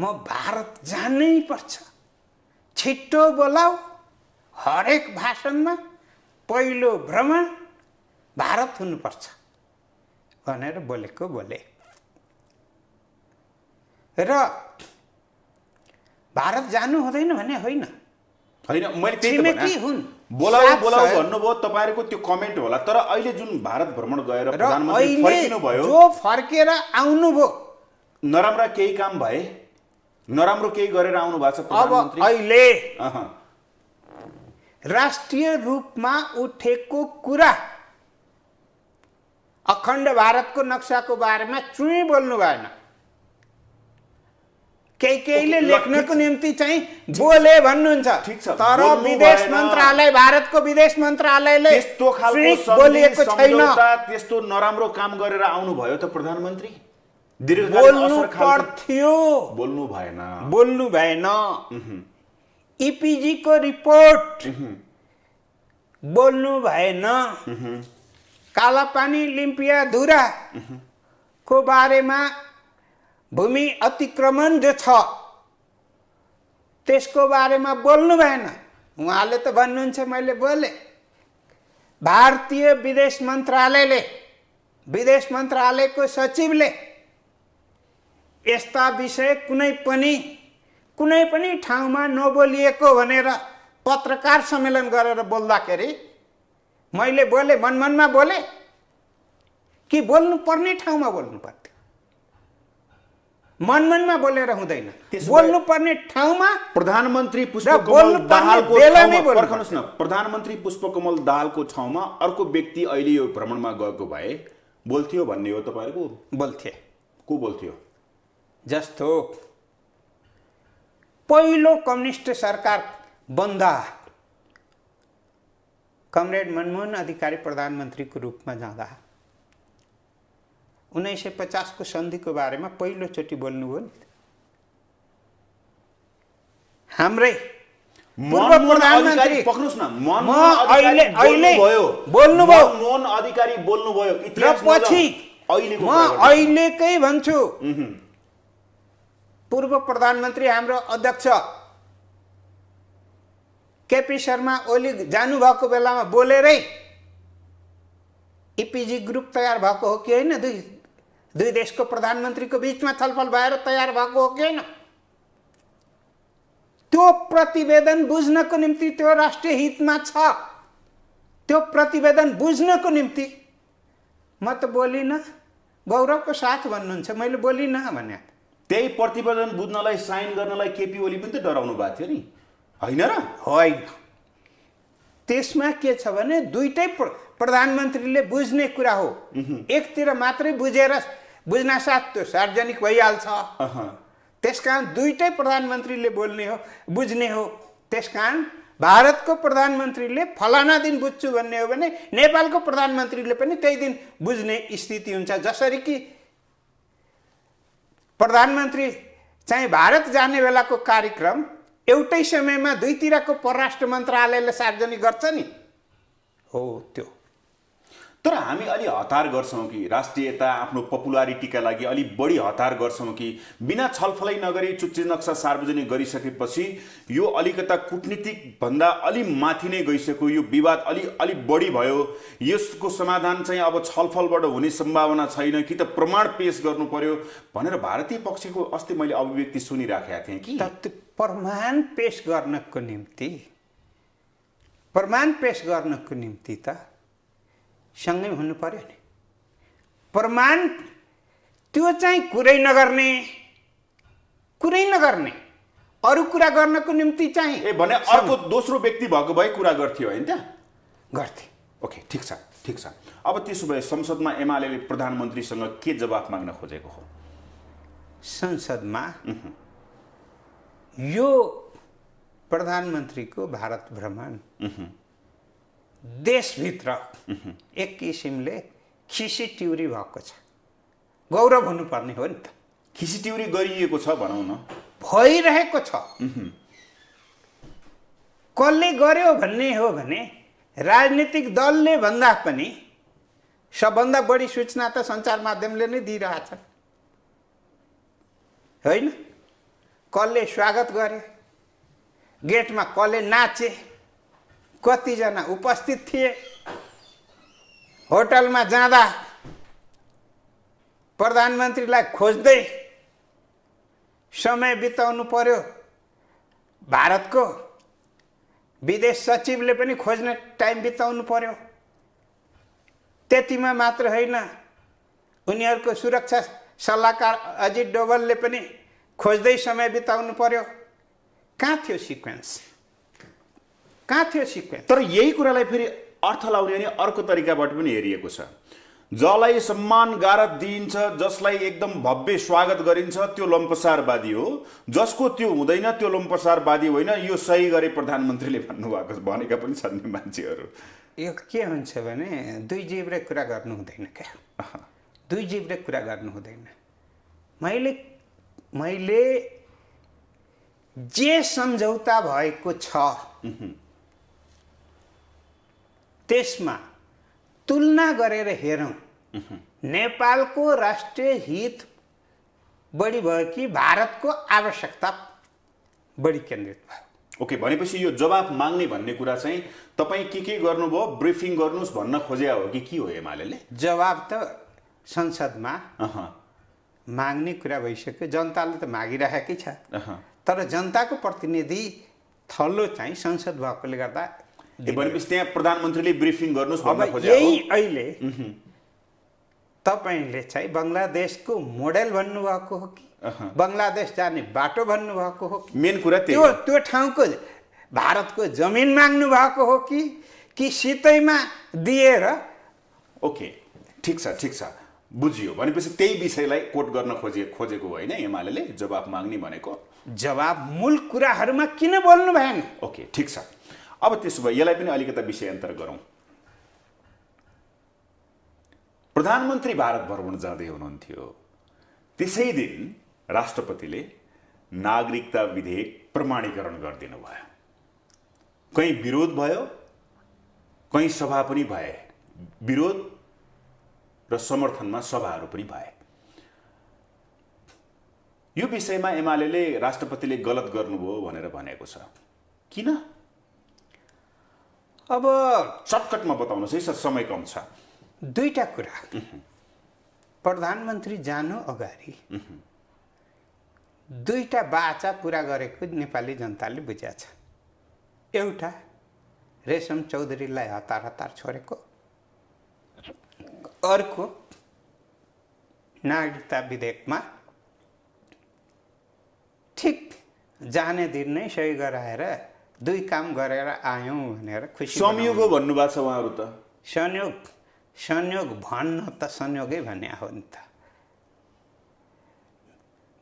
म भारत जानै पर्छ छिट्टो बोलाऊ हरेक भाषणमा पहिलो भ्रमण भारत हुनुपर्छ भनेर बोलेको बोले र भारत जानु हुँदैन भने होइन होइन मैले हुन् बोलाऊ बोलाऊ भन्नुभयो तपाईँहरूको त्यो कमेन्ट होला तर अहिले जुन भारत भ्रमण गएर प्रधानमन्त्री फर्केर आउनुभयो नराम्रा केही काम भए नराम्रो केही गरेर आउनु भएको छ अहिले राष्ट्रिय रूपमा उठेको कुरा अखण्ड भारतको नक्साको बारेमा चुई बोल्नु भएन केही केहीले लेख्नको निम्ति चाहिँ बोले भन्नुहुन्छ तर विदेश मन्त्रालय भारतको विदेश मन्त्रालयले त्यस्तो खालको बोलिएको छैन त्यस्तो नराम्रो काम गरेर आउनुभयो त प्रधानमन्त्री बोल्नु पर्थ्यो बोल्नु भएन बोल्नु भएन इपिजीको रिपोर्ट बोल्नु भएन कालापानी लिम्पिया धुरा को बारेमा भूमि अतिक्रमण जो छ त्यसको बारेमा बोल्नु भएन उहाँले त भन्नुहुन्छ मैले बोले भारतीय विदेश मन्त्रालयले विदेश मन्त्रालयको सचिवले यस्ता विषय कुनै पनि कुनै पनि ठाउँमा नबोलिएको भनेर पत्रकार सम्मेलन गरेर बोल्दाखेरि मैले बोले मनमनमा बोले कि बोल्नुपर्ने ठाउँमा बोल्नु बोल्नुपर्ने मनमनमा बोलेर हुँदैन बोल्नु पर्ने ठाउँमा प्रधानमन्त्री पर्खनुहोस् न प्रधानमन्त्री पुष्पकमल दाहालको ठाउँमा अर्को व्यक्ति अहिले यो भ्रमणमा गएको भए बोल्थ्यो भन्ने हो तपाईँहरूको बोल्थे को बोल्थ्यो जस्तो पहिलो कम्युनिस्ट सरकार बन्दा कमरेड मनमोहन अधिकारी प्रधानमन्त्रीको रूपमा जाँदा उन्नाइस सय पचासको सन्धिको बारेमा पहिलोचोटि बोल्नुभयो नि हाम्रै अहिलेकै भन्छु पूर्व प्रधानमन्त्री हाम्रो अध्यक्ष केपी शर्मा ओली जानुभएको बेलामा बोलेरै इपिजी ग्रुप तयार भएको हो कि होइन दुई दुई देशको प्रधानमन्त्रीको बिचमा छलफल भएर तयार भएको हो कि त्यो प्रतिवेदन बुझ्नको निम्ति त्यो राष्ट्रिय हितमा छ त्यो प्रतिवेदन बुझ्नको निम्ति म त बोलिनँ गौरवको साथ भन्नुहुन्छ मैले बोलिनँ भने त्यही प्रतिवेदन बुझ्नलाई साइन गर्नलाई केपी ओली पनि त डराउनु भएको थियो नि होइन र होइन त्यसमा के छ भने दुइटै प्रधानमन्त्रीले बुझ्ने कुरा हो एकतिर मात्रै बुझेर बुझ्नासाथ त्यो सार्वजनिक भइहाल्छ त्यस कारण दुइटै प्रधानमन्त्रीले बोल्ने हो बुझ्ने हो त्यस कारण भारतको प्रधानमन्त्रीले फलाना दिन बुझ्छु भन्ने हो भने नेपालको प्रधानमन्त्रीले पनि त्यही दिन बुझ्ने स्थिति हुन्छ जसरी कि प्रधानमन्त्री चाहिँ भारत जाने बेलाको कार्यक्रम एउटै समयमा दुईतिरको परराष्ट्र मन्त्रालयले सार्वजनिक गर्छ नि हो त्यो तर हामी अलि हतार गर्छौँ कि राष्ट्रियता आफ्नो पपुलारिटीका लागि अलि बढी हतार गर्छौँ कि बिना छलफलै नगरी चुच्चे नक्सा सार्वजनिक गरिसकेपछि यो अलिकता भन्दा अलि माथि नै गइसक्यो यो विवाद अलि अलि बढी भयो यसको समाधान चाहिँ अब छलफलबाट हुने सम्भावना छैन कि त प्रमाण पेस गर्नु पर्यो भनेर भारतीय पक्षको अस्ति मैले अभिव्यक्ति सुनिराखेका थिएँ कि प्रमाण पेस गर्नको निम्ति प्रमाण पेस गर्नको निम्ति त सँगै हुनु पर्यो नि प्रमाण त्यो चाहिँ कुरै नगर्ने कुरै नगर्ने अरू कुरा गर्नको निम्ति चाहिँ ए भने अर्को दोस्रो व्यक्ति भएको भए कुरा गर्थ्यो होइन त गर्थे ओके ठिक छ ठिक छ अब त्यसो भए संसदमा एमाले प्रधानमन्त्रीसँग के जवाफ माग्न खोजेको हो संसदमा यो प्रधानमन्त्रीको भारत भ्रमण देशभित्र एक किसिमले ट्युरी भएको छ गौरव हुनुपर्ने हो नि त ट्युरी गरिएको छ भनौँ न भइरहेको छ कसले गर्यो भन्ने हो भने राजनीतिक दलले भन्दा पनि सबभन्दा बढी सूचना त सञ्चार माध्यमले नै दिइरहेछ होइन कसले स्वागत गरे गेटमा कसले नाचे कतिजना उपस्थित थिए होटलमा जाँदा प्रधानमन्त्रीलाई खोज्दै समय बिताउनु पर्यो भारतको विदेश सचिवले पनि खोज्ने टाइम बिताउनु पर्यो त्यतिमा मात्र होइन उनीहरूको सुरक्षा सल्लाहकार अजित डोभलले पनि खोज्दै समय बिताउनु पर्यो कहाँ थियो सिक्वेन्स कहाँ थियो सिक्वेन्स तर यही कुरालाई फेरि अर्थ लाउने भने अर्को तरिकाबाट पनि हेरिएको छ जसलाई सम्मान गारत दिइन्छ जसलाई एकदम भव्य स्वागत गरिन्छ त्यो लम्पसारवादी हो जसको त्यो हुँदैन त्यो लम्पसारवादी होइन यो सही गरे प्रधानमन्त्रीले भन्नुभएको भनेका पनि छन् नि मान्छेहरू यो के हुन्छ भने दुई जिब्रे कुरा गर्नु हुँदैन क्या दुई जिब्रे कुरा गर्नु हुँदैन मैले मैले जे सम्झौता भएको छ त्यसमा तुलना गरेर हेरौँ नेपालको राष्ट्रिय हित बढी भयो कि भारतको आवश्यकता बढी केन्द्रित भयो ओके भनेपछि यो जवाब माग्ने भन्ने कुरा चाहिँ तपाईँ के के गर्नुभयो ब्रिफिङ गर्नुहोस् भन्न खोजेको हो कि के हो एमाले जवाब त संसदमा माग्ने कुरा भइसक्यो जनताले त मागिराखेकै छ तर जनताको प्रतिनिधि थलो चाहिँ संसद भएकोले गर्दा भनेपछि त्यहाँ प्रधानमन्त्रीले ब्रिफिङ गर्नुहोस् अब यही अहिले तपाईँले चाहिँ बङ्गलादेशको मोडेल भन्नुभएको हो कि बङ्गलादेश जाने बाटो भन्नुभएको हो कि मेन कुरा त्यो त्यो ठाउँको भारतको जमिन माग्नु भएको हो कि कि सितैमा दिएर ओके ठिक छ ठिक छ बुझियो भनेपछि त्यही विषयलाई कोट गर्न खोजे खोजेको होइन एमाले जवाब माग्ने भनेको जवाब मूल कुराहरूमा किन बोल्नु भएन ओके ठिक छ अब त्यसो भए यसलाई पनि अलिकता विषयान्तर गरौँ प्रधानमन्त्री भारत भ्रमण जाँदै हुनुहुन्थ्यो त्यसै दिन राष्ट्रपतिले नागरिकता विधेयक प्रमाणीकरण गरिदिनु भयो कहीँ विरोध भयो कहीँ सभा पनि भए विरोध र समर्थनमा सभाहरू पनि भए यो विषयमा एमाले राष्ट्रपतिले गलत गर्नुभयो भनेर भनेको छ किन अब सर्टकटमा बताउनुहोस् है सर समय कम छ दुईवटा कुरा प्रधानमन्त्री जानु अगाडि दुईवटा बाचा पुरा गरेको नेपाली जनताले बुझ्या छ एउटा रेशम चौधरीलाई हतार हतार छोडेको अर्को नागरिकता विधेयकमा ठिक जाने दिन नै सही गराएर दुई काम गरेर आयौँ भनेर खुसी संयोग हो भन्नुभएको छ उहाँहरू त संयोग संयोग भन्न त संयोगै भन्ने हो नि त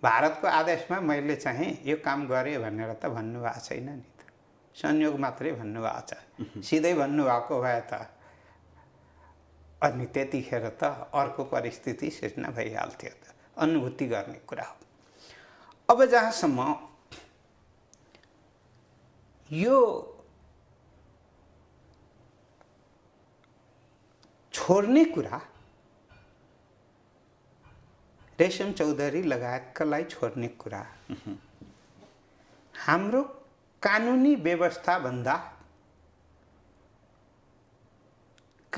भारतको आदेशमा मैले चाहिँ यो काम गरेँ भनेर त भन्नुभएको छैन नि त संयोग मात्रै भन्नुभएको छ सिधै भन्नुभएको भए त अनि त्यतिखेर त अर्को परिस्थिति सृजना भइहाल्थ्यो त अनुभूति गर्ने कुरा हो अब जहाँसम्म यो छोड्ने कुरा रेशम चौधरी लगायतकालाई छोड्ने कुरा हाम्रो कानुनी व्यवस्थाभन्दा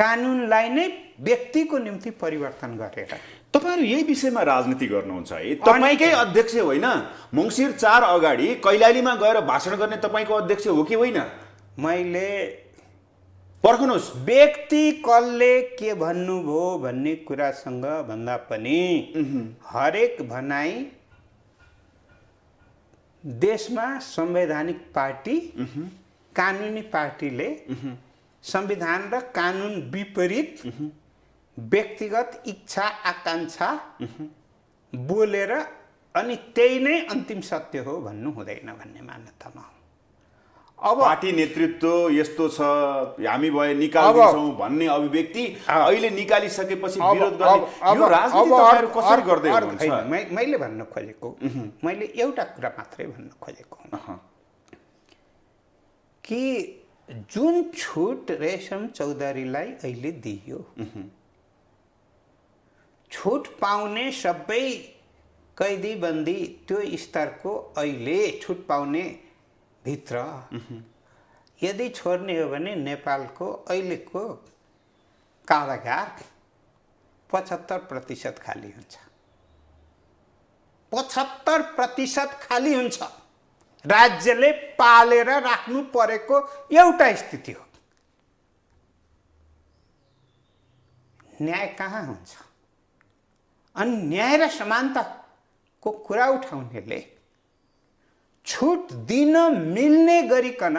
कानुनलाई नै व्यक्तिको निम्ति परिवर्तन गरेर तपाईँहरू यही विषयमा राजनीति गर्नुहुन्छ है तपाईँकै अध्यक्ष होइन मङ्सिर चार अगाडि कैलालीमा गएर भाषण गर्ने तपाईँको अध्यक्ष हो कि होइन मैले पर्खनुहोस् व्यक्ति कसले के भन्नुभयो भन्ने कुरासँग भन्दा पनि हरेक भनाई देशमा संवैधानिक पार्टी कानुनी पार्टीले संविधान र कानुन विपरीत व्यक्तिगत इच्छा आकाङ्क्षा बोलेर अनि त्यही नै अन्तिम सत्य हो भन्नु हुँदैन भन्ने मान्यतामा हो अब पार्टी नेतृत्व यस्तो छ हामी भए निकाल्छौँ भन्ने अभिव्यक्ति अहिले निकालिसकेपछि विरोध गर्ने मैले भन्न खोजेको मैले एउटा कुरा मात्रै भन्न खोजेको कि जुन छुट रेशम चौधरीलाई अहिले दिइयो छुट पाउने सबै कैदीबन्दी त्यो स्तरको अहिले छुट पाउने भित्र यदि छोड्ने हो भने नेपालको अहिलेको कारागार पचहत्तर प्रतिशत खाली हुन्छ पचहत्तर प्रतिशत खाली हुन्छ राज्यले पालेर रा राख्नु परेको एउटा स्थिति हो न्याय कहाँ हुन्छ अनि न्याय र समानताको कुरा उठाउनेले छुट दिन मिल्ने गरिकन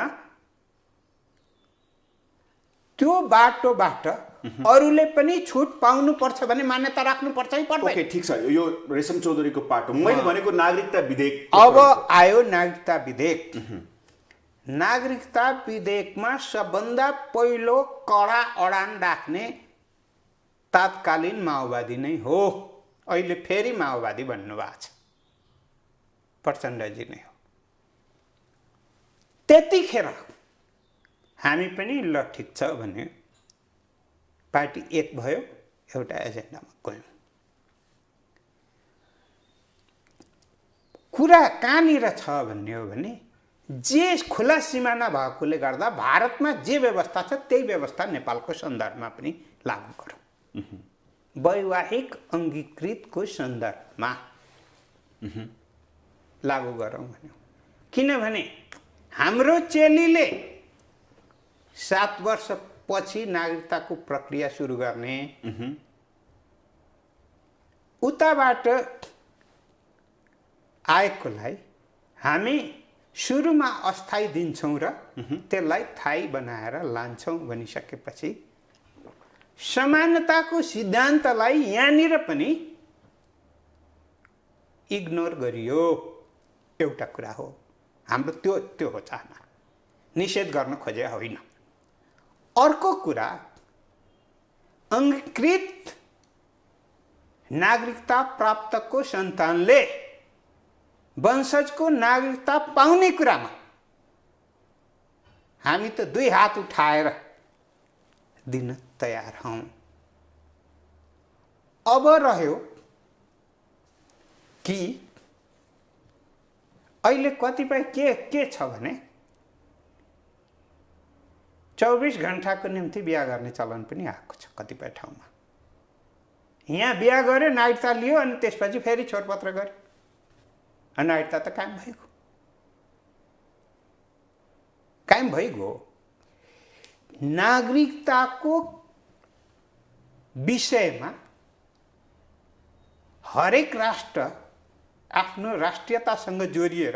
त्यो बाटोबाट अरूले पनि छुट पाउनुपर्छ भने मान्यता राख्नुपर्छ कि ठिक छ यो रेशम चौधरीको पाटो मैले भनेको नागरिकता विधेयक अब आयो नागरिकता विधेयक नागरिकता विधेयकमा सबभन्दा पहिलो कडा अडान राख्ने तात्कालीन माओवादी नै हो अहिले फेरि माओवादी भन्नुभएको छ प्रचण्डजी नै हो त्यतिखेर हामी पनि ल ठिक छ भन्यो पार्टी एक भयो एउटा एजेन्डामा गयौँ कुरा कहाँनिर छ भन्ने हो भने जे खुला सिमाना भएकोले गर्दा भारतमा जे व्यवस्था छ त्यही व्यवस्था नेपालको सन्दर्भमा पनि लागू गरौँ वैवाहिक अङ्गीकृतको सन्दर्भमा लागु गरौँ भन्यो किनभने हाम्रो चेलीले सात वर्षपछि नागरिकताको प्रक्रिया सुरु गर्ने उताबाट आएकोलाई हामी सुरुमा अस्थायी दिन्छौँ र त्यसलाई थाई बनाएर लान्छौँ भनिसकेपछि समानताको सिद्धान्तलाई यहाँनिर पनि इग्नोर गरियो एउटा कुरा हो हाम्रो त्यो त्यो हो चाहना निषेध गर्न खोजे होइन अर्को कुरा अङ्गीकृत नागरिकता प्राप्तको सन्तानले वंशजको नागरिकता पाउने कुरामा हामी त दुई हात उठाएर दिन तयार हौँ अब रह्यो कि अहिले कतिपय के के छ भने चौबिस घन्टाको निम्ति बिहा गर्ने चलन पनि आएको छ कतिपय ठाउँमा यहाँ बिहा गऱ्यो नाइटता लियो अनि त्यसपछि फेरि छोडपत्र पत्र अनि नाइटता त कायम भइगयो कायम भइगयो नागरिकताको विषयमा हरेक राष्ट्र आफ्नो राष्ट्रियतासँग जोडिएर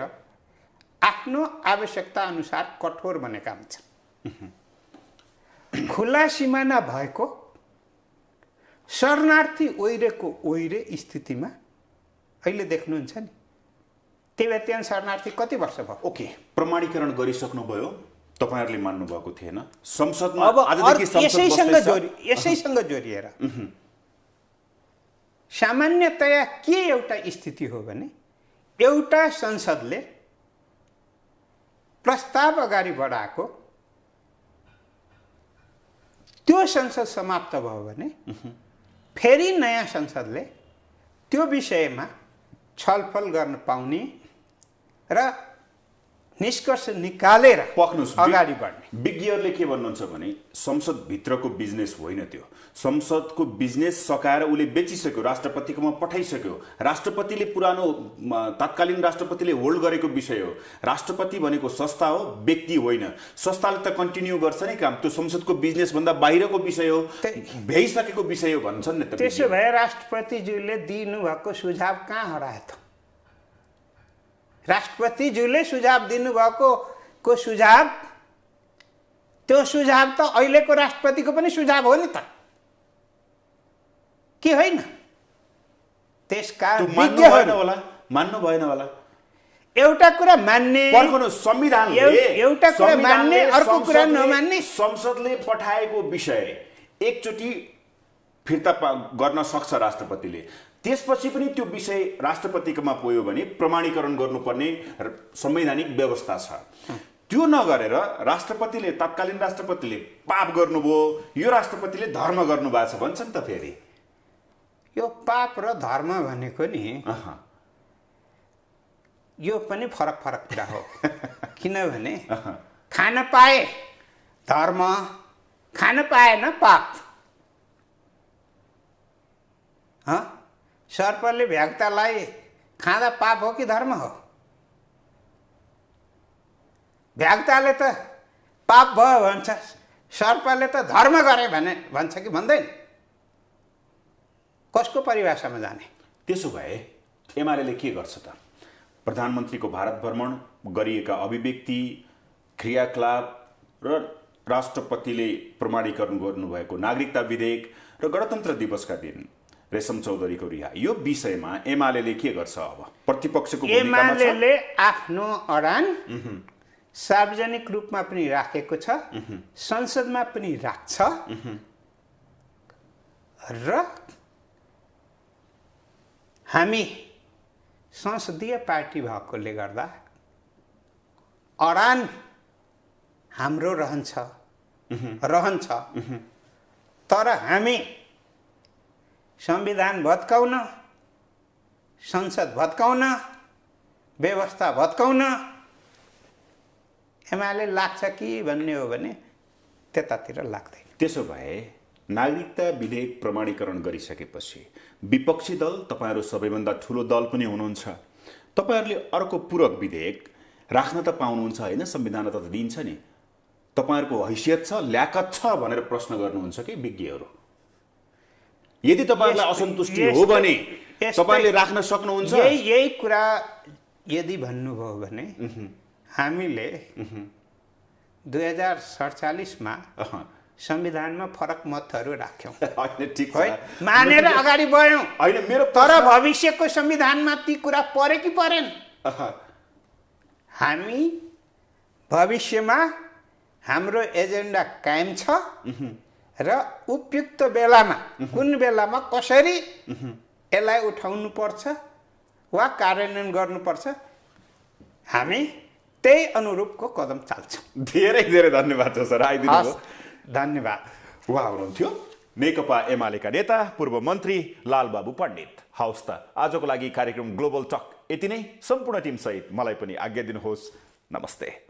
आफ्नो अनुसार कठोर काम हुन्छन् खुला सिमाना भएको शरणार्थी ओहिरेको ओहिरे स्थितिमा अहिले देख्नुहुन्छ नि त्यही भएर त्यहाँ शरणार्थी कति वर्ष भयो ओके प्रमाणीकरण गरिसक्नुभयो तपाईँहरूले मान्नुभएको थिएन संसदमा यसैसँग जोडि यसैसँग जोडिएर सामान्यतया के एउटा स्थिति हो भने एउटा संसदले प्रस्ताव अगाडि बढाएको त्यो संसद समाप्त भयो भने फेरि नयाँ संसदले त्यो विषयमा छलफल गर्न पाउने र निष्कर्ष निकालेर पक्नुहोस् अगाडि बढ्ने विज्ञहरूले के भन्नुहुन्छ भने संसदभित्रको बिजनेस होइन त्यो संसदको बिजनेस सकाएर उसले बेचिसक्यो राष्ट्रपतिकोमा पठाइसक्यो राष्ट्रपतिले पुरानो तत्कालीन राष्ट्रपतिले होल्ड गरेको विषय हो राष्ट्रपति भनेको संस्था हो व्यक्ति होइन संस्थाले त कन्टिन्यू गर्छ नै काम त्यो संसदको बिजनेसभन्दा बाहिरको विषय हो भ्याइसकेको विषय हो भन्छन् नि त त्यसो भए राष्ट्रपतिज्यूले दिनुभएको सुझाव कहाँ हरायो त राष्ट्रपतिज्यूले सुझाव दिनुभएको को सुझाव त्यो सुझाव त अहिलेको राष्ट्रपतिको पनि सुझाव हो नि त के होइन त्यसकारण होला मान्नु भएन होला एउटा कुरा मान्ने संविधान एउटा कुरा मान्ने अर्को कुरा नमान्ने संसदले पठाएको विषय एकचोटि फिर्ता गर्न सक्छ राष्ट्रपतिले त्यसपछि पनि त्यो विषय राष्ट्रपतिकोमा पुग्यो भने प्रमाणीकरण गर्नुपर्ने संवैधानिक व्यवस्था छ त्यो नगरेर राष्ट्रपतिले तत्कालीन राष्ट्रपतिले पाप गर्नुभयो यो राष्ट्रपतिले धर्म गर्नुभएको छ भन्छ नि त फेरि यो पाप र धर्म भनेको नि यो पनि फरक फरक कुरा हो किनभने खान पाए धर्म खान पाएन पाप सर्पले भ्यागतालाई खाँदा पाप हो कि धर्म हो भ्यागताले त पाप भयो भन्छ सर्पले त धर्म गरे भने भन्छ कि भन्दैन कसको परिभाषामा जाने त्यसो भए एमाले के गर्छ त प्रधानमन्त्रीको भारत भ्रमण गरिएका अभिव्यक्ति क्रियाकलाप र राष्ट्रपतिले प्रमाणीकरण गर्नुभएको नागरिकता विधेयक र गणतन्त्र दिवसका दिन रेशम चौधरीको रिहा यो विषयमा एमाले के गर्छ अब प्रतिपक्षको एमाले आफ्नो अडान सार्वजनिक रूपमा पनि राखेको छ संसदमा पनि राख्छ र हामी संसदीय पार्टी भएकोले गर्दा अडान हाम्रो रहन्छ रहन्छ तर हामी संविधान भत्काउन संसद भत्काउन व्यवस्था भत्काउन एमाले लाग्छ कि भन्ने हो भने त्यतातिर लाग्दैन त्यसो भए नागरिकता विधेयक प्रमाणीकरण गरिसकेपछि विपक्षी दल तपाईँहरू सबैभन्दा ठुलो दल पनि हुनुहुन्छ तपाईँहरूले अर्को पूरक विधेयक राख्न त पाउनुहुन्छ होइन संविधान त दिन्छ नि तपाईँहरूको हैसियत छ ल्याकत छ भनेर प्रश्न गर्नुहुन्छ कि विज्ञहरू यदि तपाईँहरूलाई असन्तुष्टि हो भने तपाईँले राख्न सक्नुहुन्छ यही यही कुरा यदि भन्नुभयो भने हामीले दुई हजार सडचालिसमा संविधानमा फरक मतहरू राख्यौँ ठिक है मानेर अगाडि बढ्यौँ होइन मेरो तर भविष्यको संविधानमा ती कुरा परे कि परेन हामी भविष्यमा हाम्रो एजेन्डा कायम छ र उपयुक्त बेलामा कुन बेलामा कसरी यसलाई उठाउनु पर्छ वा कार्यान्वयन गर्नुपर्छ हामी त्यही अनुरूपको कदम चाल्छौँ धेरै धेरै धन्यवाद छ सर आइदिनु धन्यवाद उहाँ हुनुहुन्थ्यो नेकपा एमालेका नेता पूर्व मन्त्री लालबाबु पण्डित हाउस त आजको लागि कार्यक्रम ग्लोबल टक यति नै सम्पूर्ण टिमसहित मलाई पनि आज्ञा दिनुहोस् नमस्ते